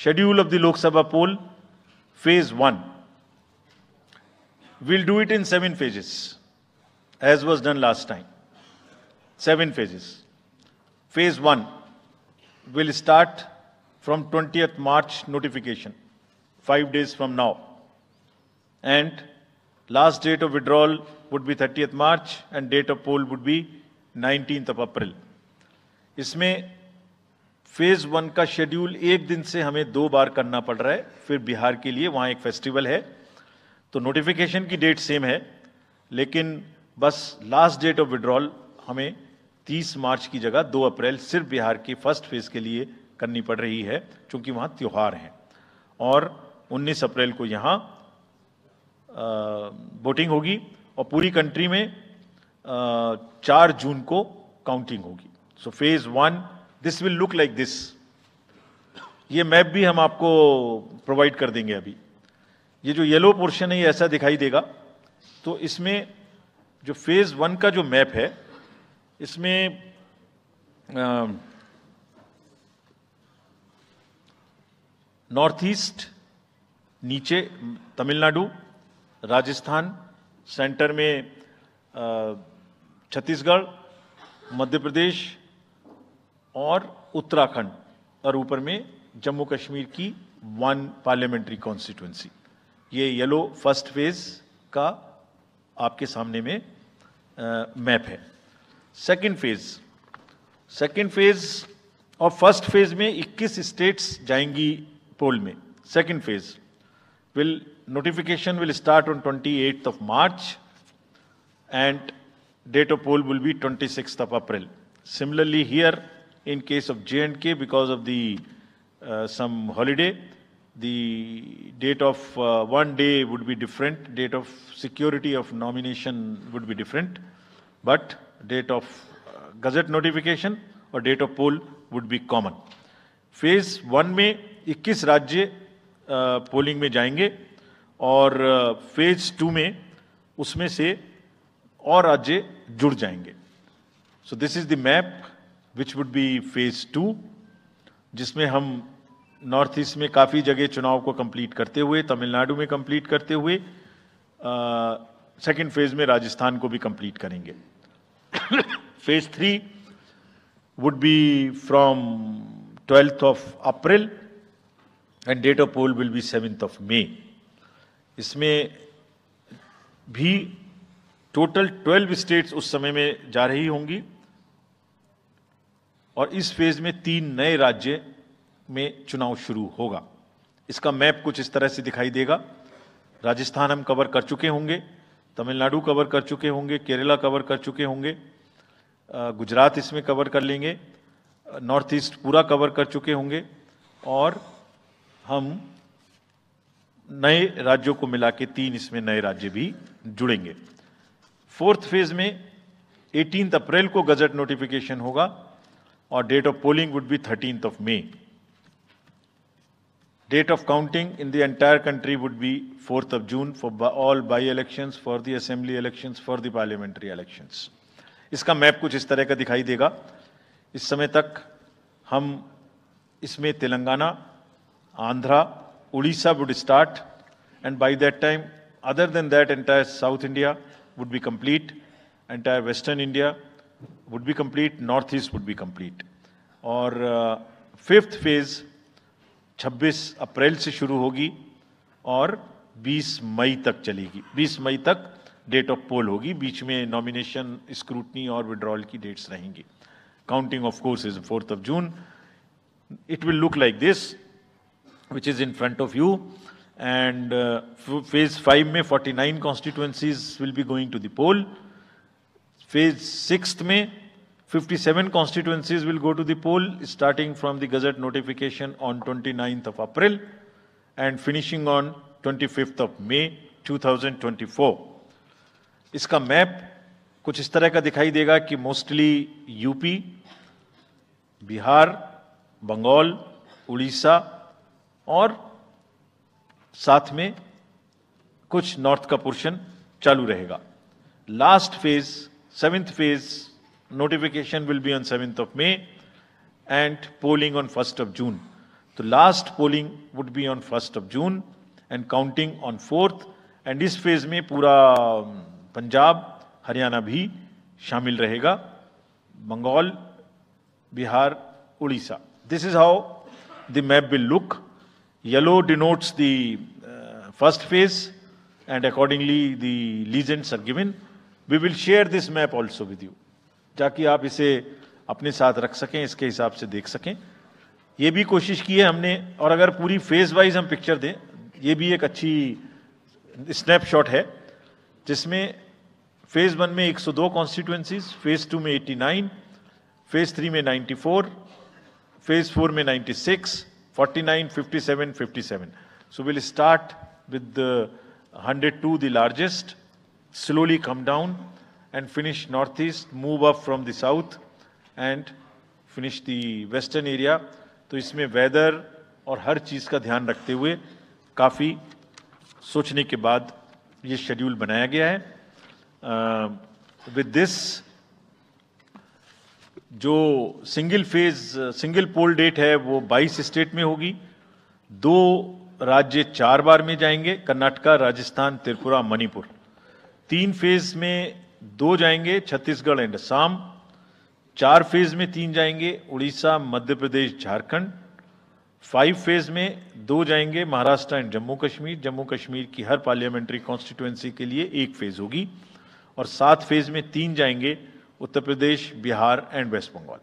schedule of the Lok Sabha poll, phase one. We'll do it in seven phases, as was done last time. Seven phases. Phase one will start from 20th March notification, five days from now. And last date of withdrawal would be 30th March and date of poll would be 19th of April. इसमें phase one का schedule एक दिन से हमें दो बार करना पड़ रहा है फिर बिहार के लिए वहाँ एक फेस्टिवल है तो नोटिफिकेशन की डेट सेम है लेकिन बस लास्ट डेट ऑफ विड्रॉल हमें 30 मार्च की जगह 2 अप्रैल सिर्फ बिहार के फर्स्ट फेज के लिए करनी पड़ रही है क्योंकि वहाँ त्यौहार हैं और 19 अप्रैल को यहाँ वोटिंग होगी और पूरी कंट्री में चार जून को काउंटिंग होगी so phase one this will look like this ये मैप भी हम आपको प्रोवाइड कर देंगे अभी ये जो येलो पोर्शन है ये ऐसा दिखाई देगा तो इसमें जो फेज़ वन का जो मैप है इसमें नॉर्थ ईस्ट नीचे तमिलनाडु राजस्थान सेंटर में छत्तीसगढ़ मध्य प्रदेश और उत्तराखंड और ऊपर में जम्मू कश्मीर की वन पार्लियामेंट्री कॉन्स्टिट्यूंसी ये येलो फर्स्ट फेज का आपके सामने में मैप है सेकंड फेज सेकंड फेज और फर्स्ट फेज में 21 स्टेट्स जाएंगी पोल में second phase will notification will start on of March and date of poll will will twenty six of April similarly here In case of J&K, because of the uh, some holiday, the date of uh, one day would be different, date of security of nomination would be different, but date of uh, gazette notification or date of poll would be common. Phase one may 21 राज्य uh, polling may जाएंगे और uh, phase two may, उसमें से और or जुड़ जाएंगे So this is the map. Which would be phase two जिसमें हम नॉर्थ ईस्ट में काफ़ी जगह चुनाव को कंप्लीट करते हुए तमिलनाडु में कंप्लीट करते हुए सेकेंड फेज़ में राजस्थान को भी कंप्लीट करेंगे phase three would be from twelfth of April and date of poll will be seventh of May इसमें भी टोटल ट्वेल्व स्टेट्स उस समय में जा रही होंगी और इस फेज में तीन नए राज्य में चुनाव शुरू होगा इसका मैप कुछ इस तरह से दिखाई देगा राजस्थान हम कवर कर चुके होंगे तमिलनाडु कवर कर चुके होंगे केरला कवर कर चुके होंगे गुजरात इसमें कवर कर लेंगे नॉर्थ ईस्ट पूरा कवर कर चुके होंगे और हम नए राज्यों को मिला के तीन इसमें नए राज्य भी जुड़ेंगे फोर्थ फेज में 18 अप्रैल को गजट नोटिफिकेशन होगा or date of polling would be 13th of May. Date of counting in the entire country would be 4th of June for all by-elections, for the assembly elections, for the parliamentary elections. इसका map कुछ इस तरह का दिखाई देगा इस समय तक हम इसमें Telangana Andhra Orissa would and by that time, other than that, entire South India would be complete, entire Western India, would be complete, northeast would be complete. और फिफ्थ फेज 26 अप्रैल से शुरू होगी और 20 मई तक चलेगी 20 मई तक डेट ऑफ पोल होगी बीच में नॉमिनेशन स्क्रूटनी और विड्रॉल की डेट्स रहेंगी counting of course is fourth of June it will look like this which is in front of you and uh, phase 5 mein 49 constituencies will be going to the poll Phase sixth में 57 constituencies will go to the poll starting from the Gazette notification on 29th of April and finishing on 25th of May 2024. इसका map कुछ इस तरह का दिखाई देगा कि mostly UP Bihar Bengal Orissa और साथ में कुछ नॉर्थ का पोर्शन चालू रहेगा last phase Seventh phase notification will be on 7th of May and polling on 1st of June. The last polling would be on 1st of June and counting on 4th. And this phase will be um, Punjab, Haryana bhi, Shamil Rahega, Bengal, Bihar, Odisha. This is how the map will look. Yellow denotes the uh, first phase and accordingly the legends are given. We will share this map also with you ताकि आप इसे अपने साथ रख सकें इसके हिसाब से देख सकें ये भी कोशिश की है हमने और अगर पूरी फेज वाइज हम पिक्चर दें ये भी एक अच्छी स्नैपशॉट है जिसमें फेज वन में 102 कॉन्स्टिट्यूंसीज फेज टू में 89 फेज थ्री में 94 फेज फोर में 96 49 57 57 so will start with 102 the largest slowly come down and finish northeast, move up from the south and finish the western area. तो इसमें weather और हर चीज़ का ध्यान रखते हुए काफ़ी सोचने के बाद ये शेड्यूल बनाया गया है विद दिस जो single phase single poll date है वो 22 स्टेट में होगी दो राज्य चार बार में जाएंगे कर्नाटका राजस्थान त्रिपुरा मणिपुर तीन फेज में दो जाएंगे छत्तीसगढ़ एंड असम चार फेज में तीन जाएंगे उड़ीसा मध्य प्रदेश झारखंड फाइव फेज में दो जाएंगे महाराष्ट्र एंड जम्मू कश्मीर जम्मू कश्मीर की हर पार्लियामेंट्री कॉन्स्टिट्यूएंसी के लिए एक फेज होगी और सात फेज में तीन जाएंगे उत्तर प्रदेश बिहार एंड वेस्ट बंगाल